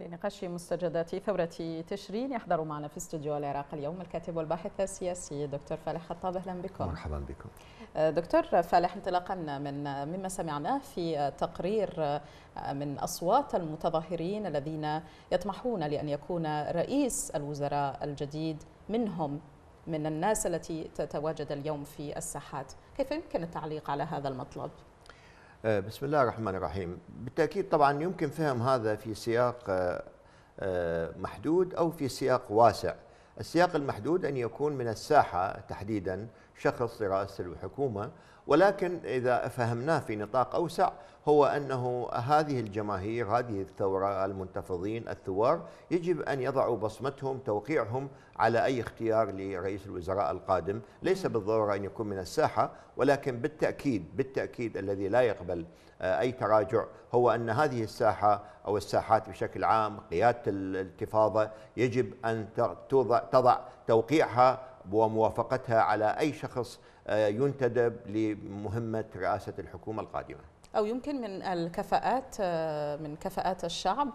لنقاش مستجدات ثورة تشرين يحضر معنا في استوديو العراق اليوم الكاتب والباحث السياسي دكتور فالح خطاب أهلا بكم مرحبا بكم آه، دكتور فالح انطلاقا من مما سمعناه في تقرير آه، من أصوات المتظاهرين الذين يطمحون لأن يكون رئيس الوزراء الجديد منهم من الناس التي تتواجد اليوم في الساحات كيف يمكن التعليق على هذا المطلب؟ آه، بسم الله الرحمن الرحيم بالتأكيد طبعا يمكن فهم هذا في سياق آه، آه، محدود أو في سياق واسع السياق المحدود أن يكون من الساحة تحديدا شخص لرئاسة الحكومة ولكن إذا فهمناه في نطاق أوسع هو أنه هذه الجماهير هذه الثورة المنتفضين الثوار يجب أن يضعوا بصمتهم توقيعهم على أي اختيار لرئيس الوزراء القادم ليس بالضرورة أن يكون من الساحة ولكن بالتأكيد بالتأكيد الذي لا يقبل آه، أي تراجع هو أن هذه الساحة أو الساحات بشكل عام قيادة الانتفاضة يجب أن تضع توقيعها وموافقتها على أي شخص آه، ينتدب لمهمة رئاسة الحكومة القادمة أو يمكن من الكفاءات آه، من كفاءات الشعب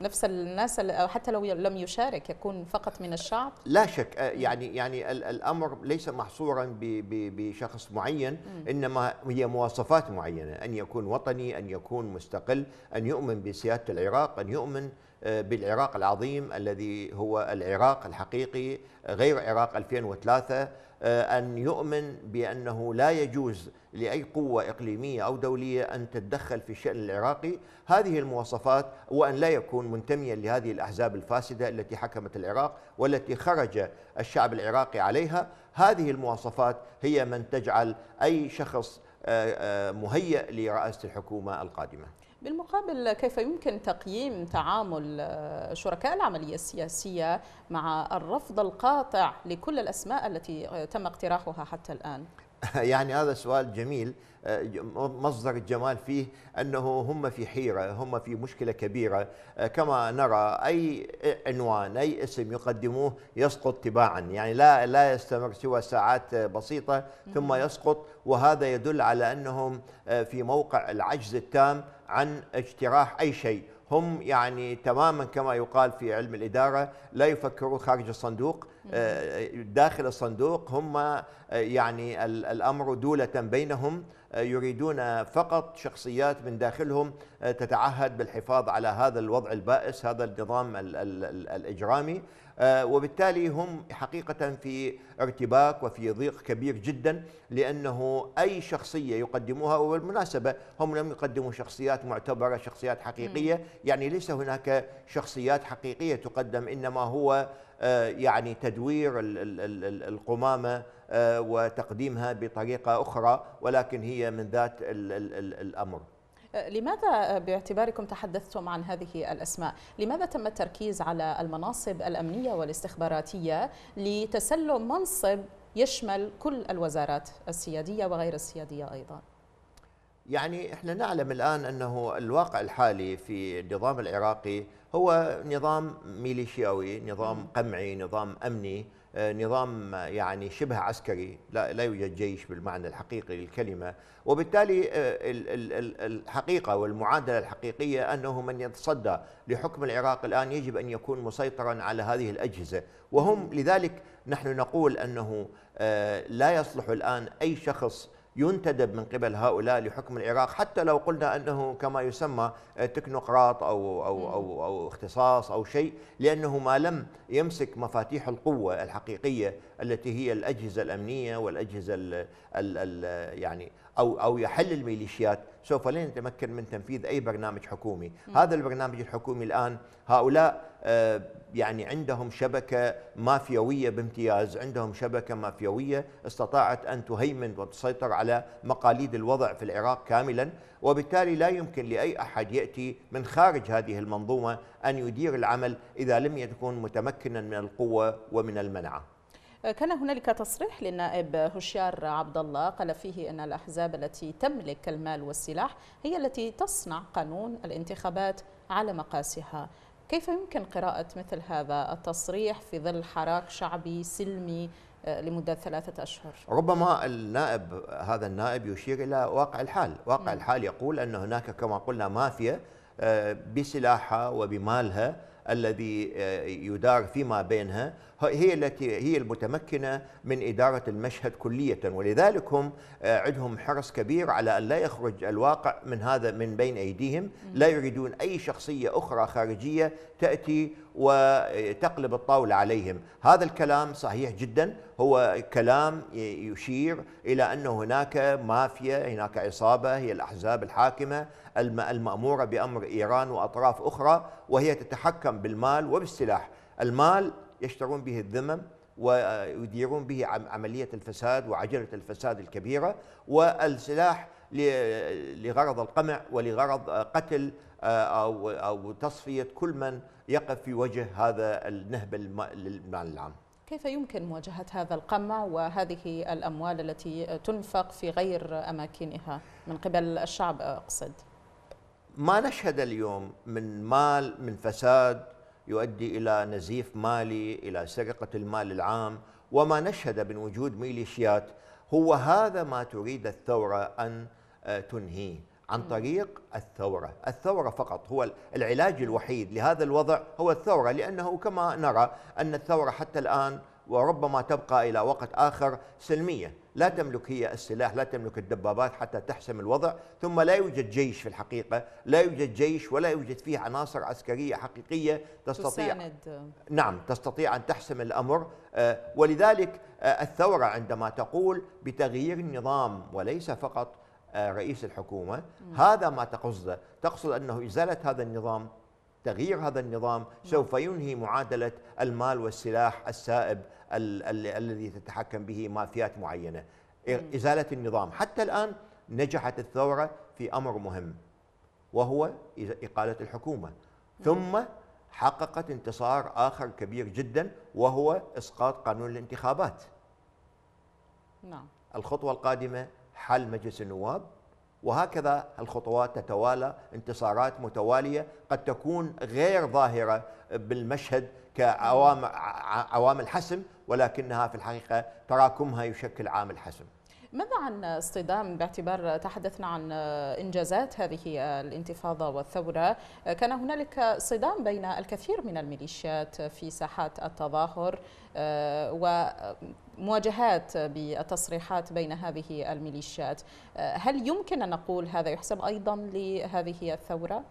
نفس الناس أو حتى لو لم يشارك يكون فقط من الشعب لا شك آه، يعني يعني الأمر ليس محصورا بشخص معين إنما هي مواصفات معينة أن يكون وطني أن يكون مستقل أن يؤمن بسيادة العراق أن يؤمن آه، بالعراق العظيم الذي هو العراق الحقيقي غير عراق 2003 آه، أن يؤمن بأنه لا يجوز لأي قوة إقليمية أو دولية أن تتدخل في الشأن العراقي هذه المواصفات وأن لا يكون منتميا لهذه الأحزاب الفاسدة التي حكمت العراق والتي خرج الشعب العراقي عليها هذه المواصفات هي من تجعل أي شخص آه، آه، مهيئ لرئاسة الحكومة القادمة بالمقابل كيف يمكن تقييم تعامل آه، شركاء العملية السياسية مع الرفض القاطع لكل الأسماء التي تم اقتراحها حتى الآن؟ يعني هذا سؤال جميل آه، مصدر الجمال فيه أنه هم في حيرة هم في مشكلة كبيرة آه، كما نرى أي عنوان أي اسم يقدموه يسقط تباعا يعني لا, لا يستمر سوى ساعات آه، بسيطة ثم يسقط وهذا يدل على أنهم في موقع العجز التام عن اجتراح أي شيء هم يعني تماما كما يقال في علم الإدارة لا يفكرون خارج الصندوق آه، داخل الصندوق هم آه، يعني الأمر دولة بينهم يريدون فقط شخصيات من داخلهم آه، تتعهد بالحفاظ على هذا الوضع البائس هذا النظام الإجرامي آه، وبالتالي هم حقيقة في ارتباك وفي ضيق كبير جدا لأنه أي شخصية يقدموها وبالمناسبة هم لم يقدموا شخصيات معتبرة شخصيات حقيقية يعني ليس هناك شخصيات حقيقية تقدم إنما هو آه، يعني تدوير القمامة آه، وتقديمها بطريقة أخرى ولكن هي من ذات الأمر أه، لماذا أه، باعتباركم تحدثتم عن هذه الأسماء لماذا تم التركيز على المناصب الأمنية والاستخباراتية لتسلم منصب يشمل كل الوزارات السيادية وغير السيادية أيضاً يعني احنا نعلم الان انه الواقع الحالي في النظام العراقي هو نظام ميليشياوي، نظام قمعي، نظام امني، آه، نظام يعني شبه عسكري، لا لا يوجد جيش بالمعنى الحقيقي للكلمه، وبالتالي آه، الحقيقه والمعادله الحقيقيه انه من يتصدى لحكم العراق الان يجب ان يكون مسيطرا على هذه الاجهزه، وهم لذلك نحن نقول انه آه، لا يصلح الان اي شخص ينتدب من قبل هؤلاء لحكم العراق حتى لو قلنا انه كما يسمى آه، تكنوقراط او او او او اختصاص او شيء لانه ما لم يمسك مفاتيح القوه الحقيقيه التي هي الاجهزه الامنيه والاجهزه الـ الـ الـ يعني او او يحل الميليشيات سوف لن يتمكن من تنفيذ اي برنامج حكومي، هذا البرنامج الحكومي الان هؤلاء آه، يعني عندهم شبكة مافيوية بامتياز عندهم شبكة مافيوية استطاعت أن تهيمن وتسيطر على مقاليد الوضع في العراق كاملا وبالتالي لا يمكن لأي أحد يأتي من خارج هذه المنظومة أن يدير العمل إذا لم يكن متمكنا من القوة ومن المنعة آه، كان هنالك تصريح للنائب هشيار عبد الله قال فيه ان الاحزاب التي تملك المال والسلاح هي التي تصنع قانون الانتخابات على مقاسها كيف يمكن قراءة مثل هذا التصريح في ظل حراك شعبي سلمي آه، لمدة ثلاثة أشهر ربما النائب هذا النائب يشير إلى واقع الحال واقع م. الحال يقول أن هناك كما قلنا مافيا آه، بسلاحها وبمالها الذي آه، يدار فيما بينها هي التي هي المتمكنه من اداره المشهد كليه ولذلك هم آه، عندهم حرص كبير على ان لا يخرج الواقع من هذا من بين ايديهم لا يريدون اي شخصيه اخرى خارجيه تاتي وتقلب الطاولة عليهم هذا الكلام صحيح جدا هو كلام يشير إلى أن هناك مافيا هناك عصابة هي الأحزاب الحاكمة المأمورة بأمر إيران وأطراف أخرى وهي تتحكم بالمال وبالسلاح المال يشترون به الذمم ويديرون به عملية الفساد وعجلة الفساد الكبيرة والسلاح لغرض القمع ولغرض قتل آه، أو, أو تصفية كل من يقف في وجه هذا النهب للمال العام كيف يمكن مواجهة هذا القمع وهذه الأموال التي تنفق في غير أماكنها من قبل الشعب آه، أقصد ما نشهد اليوم من مال من فساد يؤدي إلى نزيف مالي إلى سرقة المال العام وما نشهد من وجود ميليشيات هو هذا ما تريد الثورة أن آه، تنهيه عن طريق الثورة الثورة فقط هو العلاج الوحيد لهذا الوضع هو الثورة لأنه كما نرى أن الثورة حتى الآن وربما تبقى إلى وقت آخر سلمية لا تملك هي السلاح لا تملك الدبابات حتى تحسم الوضع ثم لا يوجد جيش في الحقيقة لا يوجد جيش ولا يوجد فيه عناصر عسكرية حقيقية تستطيع تساند. نعم تستطيع أن تحسم الأمر آه، ولذلك آه، الثورة عندما تقول بتغيير النظام وليس فقط آه، رئيس الحكومة هذا ما تقصده تقصد أنه إزالة هذا النظام تغيير هذا النظام سوف ينهي معادلة المال والسلاح السائب الذي تتحكم به مافيات معينة إزالة النظام حتى الآن نجحت الثورة في أمر مهم وهو إقالة الحكومة ثم حققت انتصار آخر كبير جدا وهو إسقاط قانون الانتخابات نعم الخطوة القادمة حل مجلس النواب وهكذا الخطوات تتوالى انتصارات متوالية قد تكون غير ظاهرة بالمشهد كعوامل حسم ولكنها في الحقيقة تراكمها يشكل عامل حسم ماذا عن اصطدام باعتبار تحدثنا عن إنجازات هذه الانتفاضة والثورة كان هنالك صدام بين الكثير من الميليشيات في ساحات التظاهر آه، ومواجهات بالتصريحات بين هذه الميليشيات آه، هل يمكن أن نقول هذا يحسب أيضا لهذه الثورة؟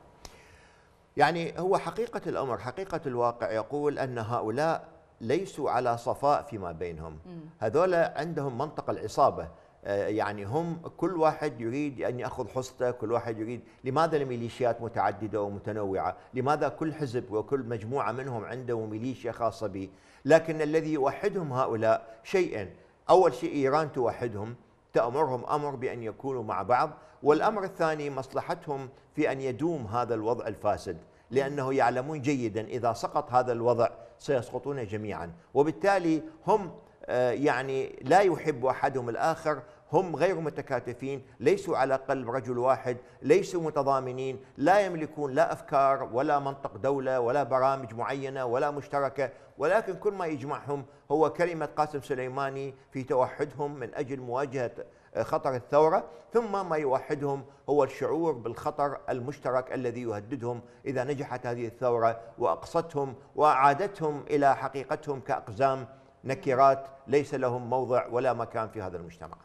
يعني هو حقيقة الأمر حقيقة الواقع يقول أن هؤلاء ليسوا على صفاء فيما بينهم هذول عندهم منطق العصابة آه، يعني هم كل واحد يريد أن يأخذ حصته كل واحد يريد لماذا الميليشيات متعددة ومتنوعة لماذا كل حزب وكل مجموعة منهم عنده ميليشيا خاصة به لكن الذي يوحدهم هؤلاء شيئين أول شيء إيران توحدهم تأمرهم أمر بأن يكونوا مع بعض والأمر الثاني مصلحتهم في أن يدوم هذا الوضع الفاسد لأنه يعلمون جيدا إذا سقط هذا الوضع سيسقطون جميعا وبالتالي هم آه، يعني لا يحب احدهم الاخر هم غير متكاتفين ليسوا على قلب رجل واحد ليسوا متضامنين لا يملكون لا أفكار ولا منطق دولة ولا برامج معينة ولا مشتركة ولكن كل ما يجمعهم هو كلمة قاسم سليماني في توحدهم من أجل مواجهة آه، خطر الثورة ثم ما يوحدهم هو الشعور بالخطر المشترك الذي يهددهم إذا نجحت هذه الثورة وأقصتهم وأعادتهم إلى حقيقتهم كأقزام نكرات ليس لهم موضع ولا مكان في هذا المجتمع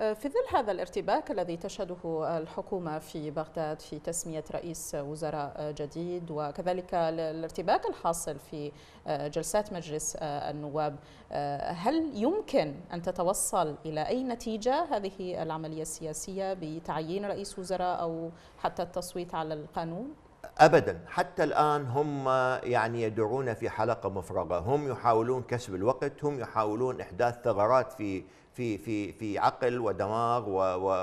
أه، في ظل هذا الارتباك الذي تشهده الحكومة في بغداد في تسمية رئيس وزراء جديد وكذلك الارتباك الحاصل في أه، جلسات مجلس أه، النواب هل يمكن أن تتوصل إلى أي نتيجة هذه العملية السياسية بتعيين رئيس وزراء أو حتى التصويت على القانون؟ ابدا حتى الان هم يعني يدعون في حلقه مفرغه هم يحاولون كسب الوقت هم يحاولون احداث ثغرات في في في في عقل ودماغ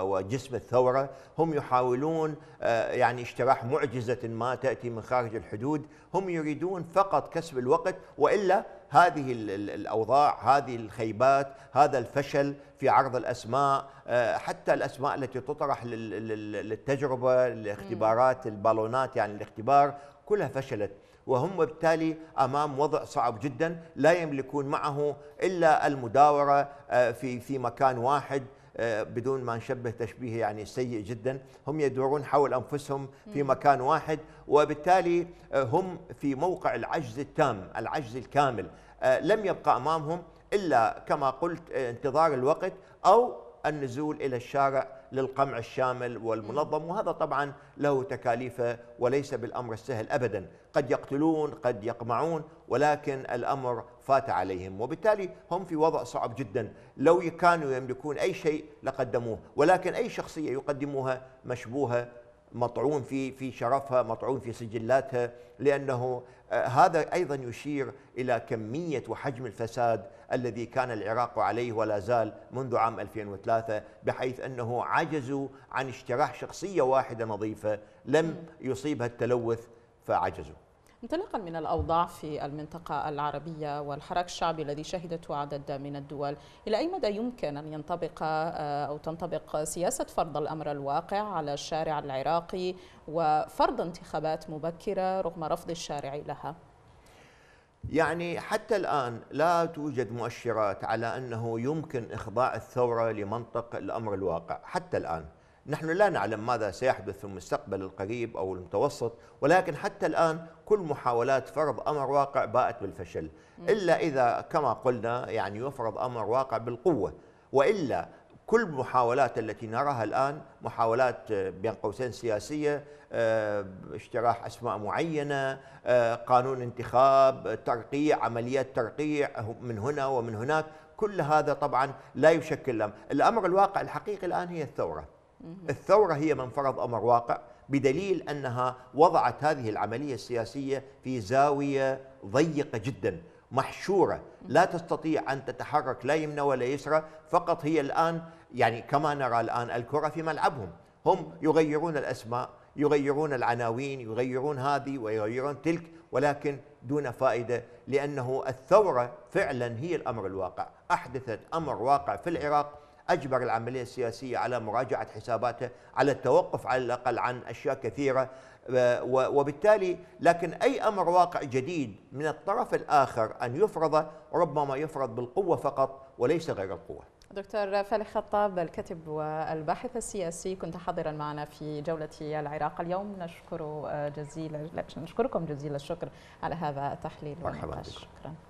وجسم الثوره، هم يحاولون آه، يعني اجتراح معجزه ما تاتي من خارج الحدود، هم يريدون فقط كسب الوقت والا هذه الاوضاع، هذه الخيبات، هذا الفشل في عرض الاسماء، آه، حتى الاسماء التي تطرح للتجربه، الاختبارات، البالونات يعني الاختبار كلها فشلت. وهم بالتالي امام وضع صعب جدا لا يملكون معه الا المداوره آه، في في مكان واحد آه، بدون ما نشبه تشبيه يعني سيء جدا هم يدورون حول انفسهم في مكان واحد وبالتالي آه، هم في موقع العجز التام العجز الكامل لم يبقى امامهم الا كما قلت انتظار الوقت او النزول الى الشارع للقمع الشامل والمنظم وهذا طبعا له تكاليفه وليس بالامر السهل ابدا قد يقتلون قد يقمعون ولكن الامر فات عليهم وبالتالي هم في وضع صعب جدا لو كانوا يملكون اي شيء لقدموه ولكن اي شخصيه يقدموها مشبوهه مطعون في في شرفها مطعون في سجلاتها لانه آه، هذا ايضا يشير الى كميه وحجم الفساد الذي كان العراق عليه ولا زال منذ عام 2003 بحيث أنه عجزوا عن اجتراح شخصية واحدة نظيفة لم يصيبها التلوث فعجزوا انطلاقا من الاوضاع في المنطقه العربيه والحراك الشعبي الذي شهدته عدد من الدول الى اي مدى يمكن ان ينطبق آه، او تنطبق سياسه فرض الامر الواقع على الشارع العراقي وفرض انتخابات مبكره رغم رفض الشارع لها يعني حتى الآن لا توجد مؤشرات على أنه يمكن إخضاع الثورة لمنطق الأمر الواقع حتى الآن نحن لا نعلم ماذا سيحدث في المستقبل القريب أو المتوسط ولكن حتى الآن كل محاولات فرض أمر واقع باءت بالفشل إلا إذا كما قلنا يعني يفرض أمر واقع بالقوة وإلا كل المحاولات التي نراها الآن محاولات آه، بين قوسين سياسية آه، اجتراح أسماء معينة آه، قانون انتخاب ترقيع عمليات ترقيع من هنا ومن هناك كل هذا طبعا لا يشكل لهم. الأمر الواقع الحقيقي الآن هي الثورة الثورة هي من فرض أمر واقع بدليل أنها وضعت هذه العملية السياسية في زاوية ضيقة جداً محشورة لا تستطيع أن تتحرك لا يمنى ولا يسرى فقط هي الآن يعني كما نرى الآن الكرة في ملعبهم هم يغيرون الأسماء يغيرون العناوين يغيرون هذه ويغيرون تلك ولكن دون فائدة لأنه الثورة فعلا هي الأمر الواقع أحدثت أمر واقع في العراق أجبر العملية السياسية على مراجعة حساباته على التوقف على الأقل عن أشياء كثيرة وبالتالي لكن أي أمر واقع جديد من الطرف الآخر أن يفرضه ربما يفرض بالقوة فقط وليس غير القوة دكتور فالح خطاب الكاتب والباحث السياسي كنت حاضرا معنا في جولة العراق اليوم نشكر جزيل نشكركم جزيل الشكر على هذا التحليل مرحبا شكرا